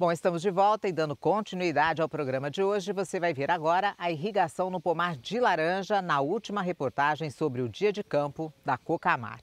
Bom, estamos de volta e dando continuidade ao programa de hoje, você vai ver agora a irrigação no pomar de laranja na última reportagem sobre o dia de campo da Cocamar.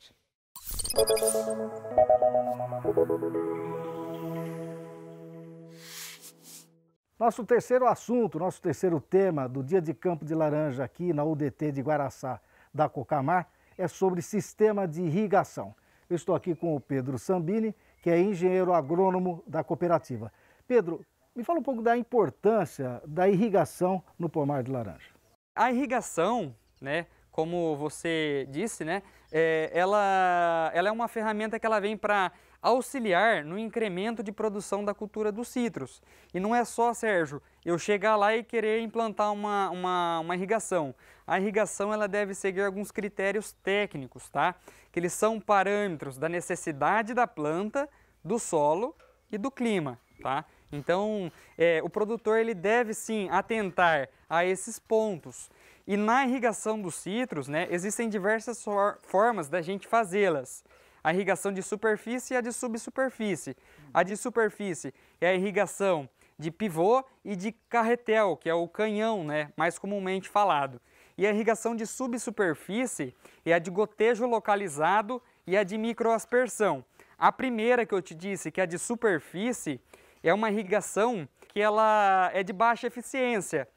Nosso terceiro assunto, nosso terceiro tema do dia de campo de laranja aqui na UDT de Guaraçá da Cocamar é sobre sistema de irrigação. Eu estou aqui com o Pedro Sambini, que é engenheiro agrônomo da cooperativa. Pedro, me fala um pouco da importância da irrigação no pomar de laranja. A irrigação, né, como você disse, né, é, ela, ela é uma ferramenta que ela vem para auxiliar no incremento de produção da cultura dos citros. E não é só, Sérgio, eu chegar lá e querer implantar uma, uma, uma irrigação. A irrigação ela deve seguir alguns critérios técnicos, tá? Que eles são parâmetros da necessidade da planta, do solo e do clima, tá? Então, é, o produtor ele deve sim atentar a esses pontos. E na irrigação dos citros, né, existem diversas for formas da gente fazê-las. A irrigação de superfície e a de subsuperfície. A de superfície é a irrigação de pivô e de carretel, que é o canhão, né, mais comumente falado. E a irrigação de subsuperfície é a de gotejo localizado e a de microaspersão. A primeira que eu te disse, que é a de superfície, é uma irrigação que ela é de baixa eficiência.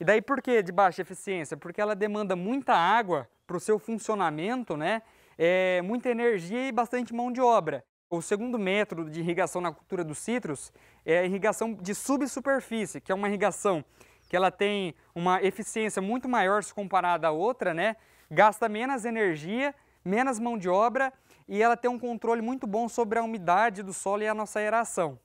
E daí por que de baixa eficiência? Porque ela demanda muita água para o seu funcionamento, né? É, muita energia e bastante mão de obra. O segundo método de irrigação na cultura dos citros é a irrigação de subsuperfície, que é uma irrigação que ela tem uma eficiência muito maior se comparada à outra, né? Gasta menos energia, menos mão de obra e ela tem um controle muito bom sobre a umidade do solo e a nossa aeração.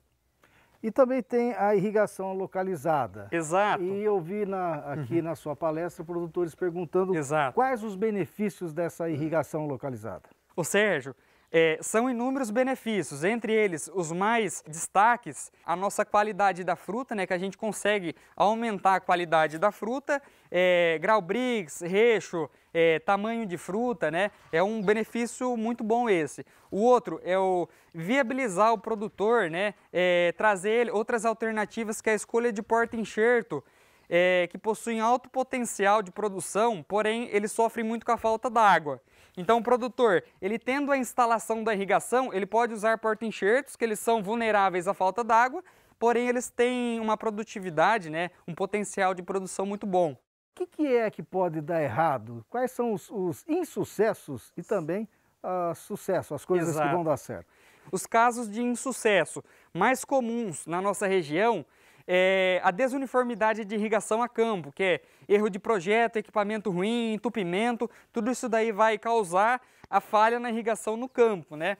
E também tem a irrigação localizada. Exato. E eu vi na, aqui uhum. na sua palestra produtores perguntando Exato. quais os benefícios dessa irrigação localizada. Ô Sérgio, é, são inúmeros benefícios, entre eles os mais destaques, a nossa qualidade da fruta, né, que a gente consegue aumentar a qualidade da fruta, é, grau Briggs, recho, é, tamanho de fruta, né, é um benefício muito bom esse. O outro é o viabilizar o produtor, né, é, trazer ele, outras alternativas que é a escolha de porta enxerto, é, que possuem alto potencial de produção, porém eles sofrem muito com a falta d'água. Então o produtor, ele tendo a instalação da irrigação, ele pode usar porta-enxertos, que eles são vulneráveis à falta d'água, porém eles têm uma produtividade, né, um potencial de produção muito bom. O que, que é que pode dar errado? Quais são os, os insucessos e também uh, sucesso, as coisas Exato. que vão dar certo? Os casos de insucesso mais comuns na nossa região é, a desuniformidade de irrigação a campo, que é erro de projeto, equipamento ruim, entupimento, tudo isso daí vai causar a falha na irrigação no campo, né?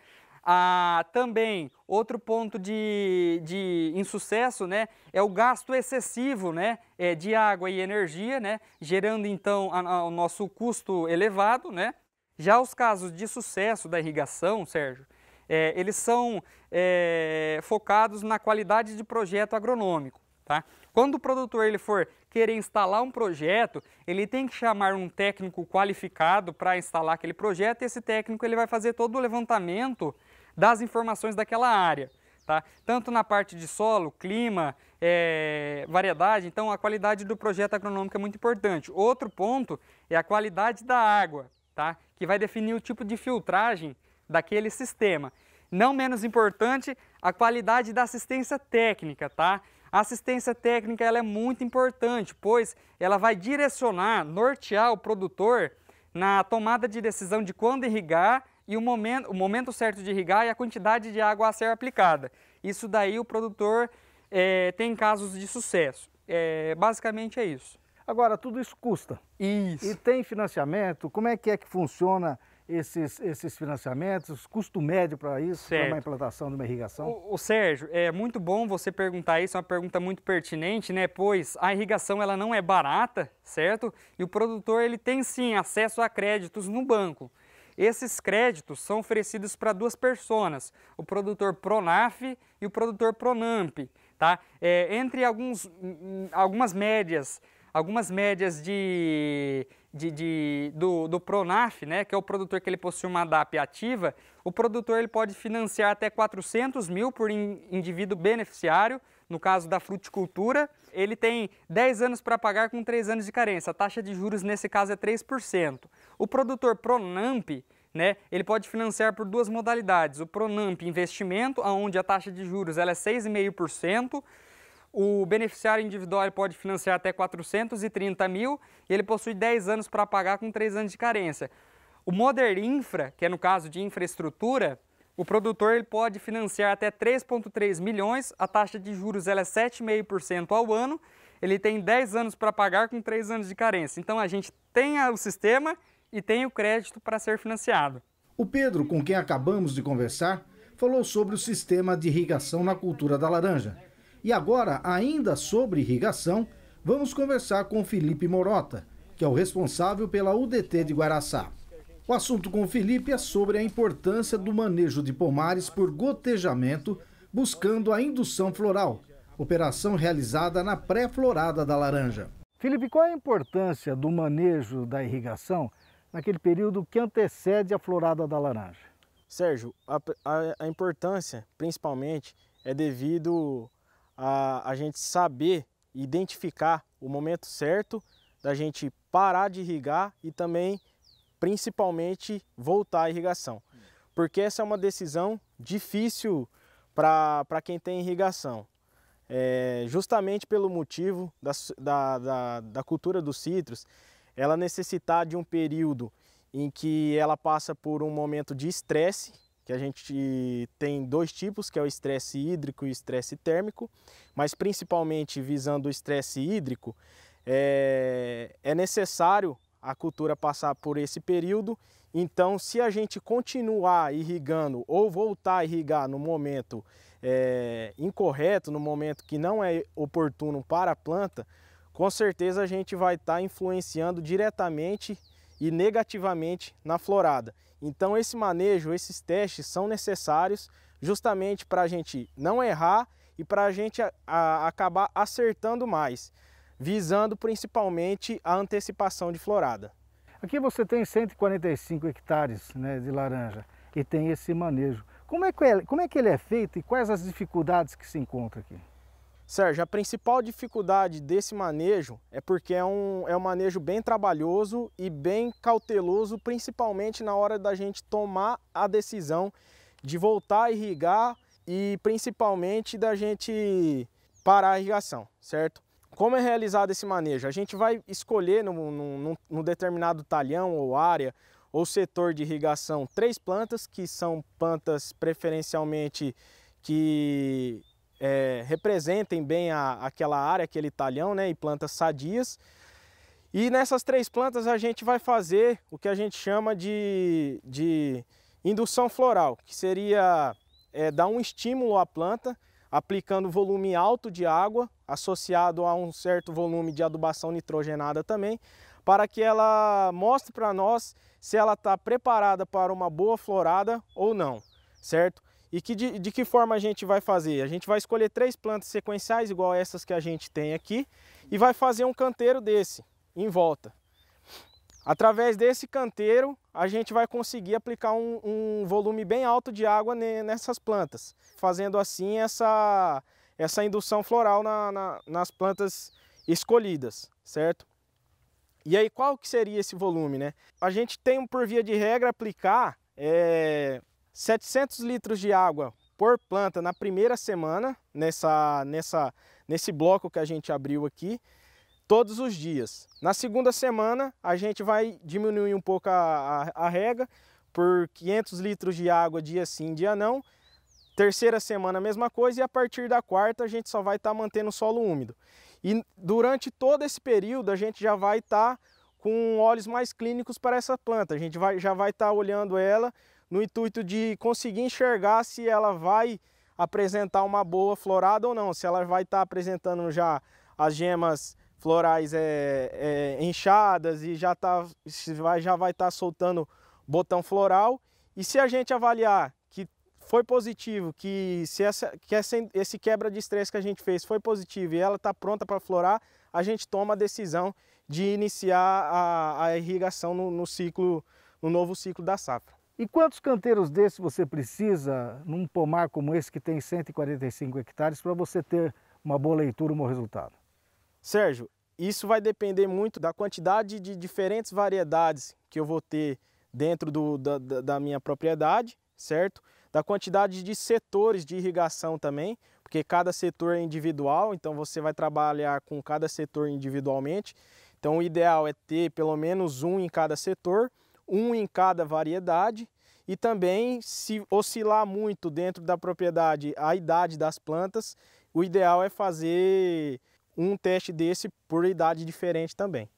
Ah, também, outro ponto de, de insucesso né, é o gasto excessivo né, é, de água e energia, né, gerando então a, a, o nosso custo elevado. Né? Já os casos de sucesso da irrigação, Sérgio, é, eles são é, focados na qualidade de projeto agronômico. Tá? Quando o produtor ele for querer instalar um projeto, ele tem que chamar um técnico qualificado para instalar aquele projeto e esse técnico ele vai fazer todo o levantamento das informações daquela área. Tá? Tanto na parte de solo, clima, é, variedade, então a qualidade do projeto agronômico é muito importante. Outro ponto é a qualidade da água, tá? que vai definir o tipo de filtragem daquele sistema. Não menos importante, a qualidade da assistência técnica, tá? A assistência técnica ela é muito importante, pois ela vai direcionar, nortear o produtor na tomada de decisão de quando irrigar e o momento, o momento certo de irrigar e a quantidade de água a ser aplicada. Isso daí o produtor é, tem casos de sucesso. É, basicamente é isso. Agora, tudo isso custa. Isso. E tem financiamento? Como é que é que funciona esses, esses financiamentos, custo médio para isso, para uma implantação de uma irrigação? O, o, Sérgio, é muito bom você perguntar isso, é uma pergunta muito pertinente, né? Pois a irrigação ela não é barata, certo? E o produtor ele tem sim acesso a créditos no banco. Esses créditos são oferecidos para duas pessoas, o produtor Pronaf e o produtor Pronamp, tá? É, entre alguns, hum, hum, algumas médias algumas médias de, de, de, do, do Pronaf, né, que é o produtor que ele possui uma DAP ativa, o produtor ele pode financiar até 400 mil por in, indivíduo beneficiário, no caso da fruticultura. Ele tem 10 anos para pagar com 3 anos de carência. A taxa de juros nesse caso é 3%. O produtor Pronamp, né, ele pode financiar por duas modalidades. O Pronamp Investimento, onde a taxa de juros ela é 6,5%, o beneficiário individual pode financiar até 430 mil e ele possui 10 anos para pagar com 3 anos de carência. O Moder Infra, que é no caso de infraestrutura, o produtor ele pode financiar até 3,3 milhões, a taxa de juros ela é 7,5% ao ano, ele tem 10 anos para pagar com 3 anos de carência. Então a gente tem o sistema e tem o crédito para ser financiado. O Pedro, com quem acabamos de conversar, falou sobre o sistema de irrigação na cultura da laranja e agora, ainda sobre irrigação, vamos conversar com Felipe Morota, que é o responsável pela UDT de Guaraçá. O assunto com o Felipe é sobre a importância do manejo de pomares por gotejamento, buscando a indução floral, operação realizada na pré-florada da laranja. Felipe, qual é a importância do manejo da irrigação naquele período que antecede a florada da laranja? Sérgio, a, a, a importância, principalmente, é devido a, a gente saber identificar o momento certo da gente parar de irrigar e também, principalmente, voltar à irrigação. Porque essa é uma decisão difícil para quem tem irrigação. É, justamente pelo motivo da, da, da, da cultura dos citros, ela necessitar de um período em que ela passa por um momento de estresse que a gente tem dois tipos, que é o estresse hídrico e o estresse térmico, mas principalmente visando o estresse hídrico, é, é necessário a cultura passar por esse período. Então, se a gente continuar irrigando ou voltar a irrigar no momento é, incorreto, no momento que não é oportuno para a planta, com certeza a gente vai estar tá influenciando diretamente e negativamente na florada. Então esse manejo, esses testes são necessários justamente para a gente não errar e para a gente acabar acertando mais, visando principalmente a antecipação de florada. Aqui você tem 145 hectares né, de laranja e tem esse manejo. Como é, que é, como é que ele é feito e quais as dificuldades que se encontram aqui? Sérgio, a principal dificuldade desse manejo é porque é um, é um manejo bem trabalhoso e bem cauteloso, principalmente na hora da gente tomar a decisão de voltar a irrigar e principalmente da gente parar a irrigação, certo? Como é realizado esse manejo? A gente vai escolher num, num, num determinado talhão ou área ou setor de irrigação três plantas, que são plantas preferencialmente que é, representem bem a, aquela área, aquele talhão, né? E plantas sadias. E nessas três plantas a gente vai fazer o que a gente chama de, de indução floral, que seria é, dar um estímulo à planta, aplicando volume alto de água, associado a um certo volume de adubação nitrogenada também, para que ela mostre para nós se ela está preparada para uma boa florada ou não, certo? E que de, de que forma a gente vai fazer? A gente vai escolher três plantas sequenciais igual essas que a gente tem aqui e vai fazer um canteiro desse em volta. Através desse canteiro, a gente vai conseguir aplicar um, um, volume bem alto de água nessas plantas, fazendo assim essa, essa indução floral na, na, nas plantas escolhidas, certo? E aí, qual que seria esse volume, né? A gente tem, por via de regra, aplicar é, 700 litros de água por planta na primeira semana, nessa, nessa, nesse bloco que a gente abriu aqui, todos os dias. Na segunda semana, a gente vai diminuir um pouco a, a, a rega, por 500 litros de água dia sim, dia não. Terceira semana, a mesma coisa, e a partir da quarta, a gente só vai estar tá mantendo o solo úmido. E durante todo esse período, a gente já vai estar tá com olhos mais clínicos para essa planta. A gente vai, já vai estar tá olhando ela no intuito de conseguir enxergar se ela vai apresentar uma boa florada ou não, se ela vai estar tá apresentando já as gemas florais é, é, inchadas e já, tá, já vai estar tá soltando botão floral. E se a gente avaliar que foi positivo, que, se essa, que essa, esse quebra de estresse que a gente fez foi positivo e ela está pronta para florar, a gente toma a decisão de iniciar a, a irrigação no, no ciclo, no novo ciclo da safra. E quantos canteiros desses você precisa num pomar como esse que tem 145 hectares para você ter uma boa leitura, um bom resultado? Sérgio, isso vai depender muito da quantidade de diferentes variedades que eu vou ter dentro do, da, da minha propriedade, certo? Da quantidade de setores de irrigação também, porque cada setor é individual, então você vai trabalhar com cada setor individualmente. Então o ideal é ter pelo menos um em cada setor um em cada variedade. E também, se oscilar muito dentro da propriedade a idade das plantas, o ideal é fazer um teste desse por idade diferente também.